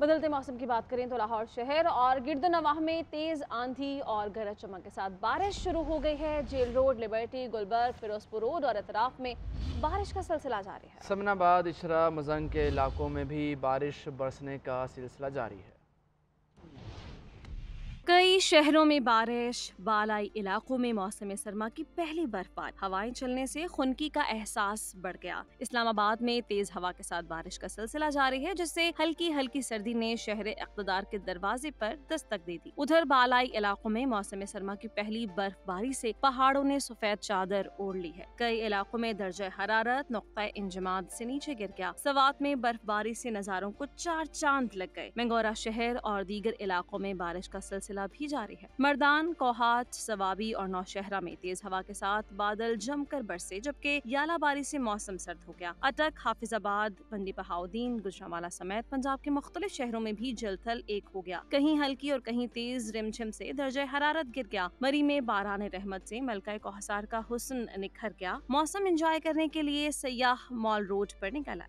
बदलते मौसम की बात करें तो लाहौर शहर और गिरद नवाह में तेज़ आंधी और गरज चमक के साथ बारिश शुरू हो गई है jail road Liberty Gulberg Ferozepur road और अतराफ में बारिश का सिलसिला जारी है समनाबाद इशरा मजंग के इलाकों में भी बारिश बरसने का सिलसिला जारी है कई शहरों में बारिश बालाई इलाकों में मौसम सरमा की पहली बर्फबारी हवाएं चलने से खुनकी का एहसास बढ़ गया इस्लामाबाद में तेज हवा के साथ बारिश का सिलसिला जारी है जिससे हल्की हल्की सर्दी ने शहर इकतदार के दरवाजे पर दस्तक दे दी उधर बालाई इलाकों में मौसम सरमा की पहली बर्फबारी से पहाड़ों ने सफेद चादर ओढ़ ली है कई इलाकों में दर्ज हरारत नुकता इंजमाद से नीचे गिर गया सवात में बर्फबारी से नजारों को चार चांद लग गए मंगोरा शहर और दीगर इलाकों में बारिश का सिलसिला भी जारी है मरदान कोहाट सवाबी और नौशहरा में तेज हवा के साथ बादल जमकर बरसे जबकि यालाबारी से मौसम सर्द हो गया अटक हाफिजाबाद बंदी बहाउद्दीन गुजरावाला समेत पंजाब के मुख्तलिफ शहरों में भी जलथल एक हो गया कहीं हल्की और कहीं तेज रिमझिम से दर्ज हरारत गिर गया मरी में बारान रहमत से मलका कोहसार का हुसन निखर गया मौसम इंजॉय करने के लिए सयाह मॉल रोड पर निकल आए